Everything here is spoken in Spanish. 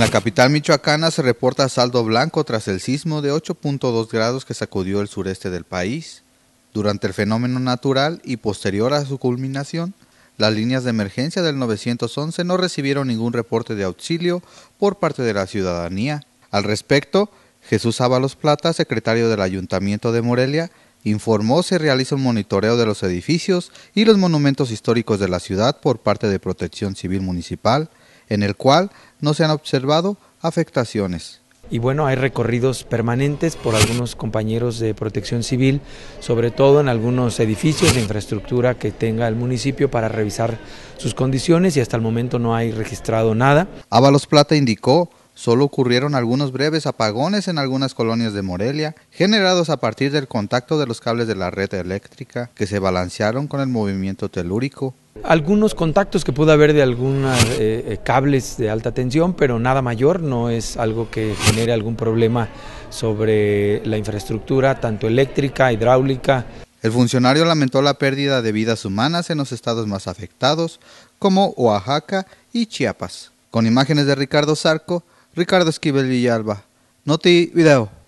En la capital michoacana se reporta saldo blanco tras el sismo de 8.2 grados que sacudió el sureste del país. Durante el fenómeno natural y posterior a su culminación, las líneas de emergencia del 911 no recibieron ningún reporte de auxilio por parte de la ciudadanía. Al respecto, Jesús Ábalos Plata, secretario del Ayuntamiento de Morelia, informó se realiza un monitoreo de los edificios y los monumentos históricos de la ciudad por parte de Protección Civil Municipal, en el cual no se han observado afectaciones. Y bueno, hay recorridos permanentes por algunos compañeros de protección civil, sobre todo en algunos edificios de infraestructura que tenga el municipio para revisar sus condiciones y hasta el momento no hay registrado nada. Ábalos Plata indicó Solo ocurrieron algunos breves apagones en algunas colonias de Morelia, generados a partir del contacto de los cables de la red eléctrica que se balancearon con el movimiento telúrico. Algunos contactos que pudo haber de algunos eh, eh, cables de alta tensión, pero nada mayor, no es algo que genere algún problema sobre la infraestructura, tanto eléctrica, hidráulica. El funcionario lamentó la pérdida de vidas humanas en los estados más afectados, como Oaxaca y Chiapas. Con imágenes de Ricardo Sarco Ricardo Esquivel Villalba. Noti Video.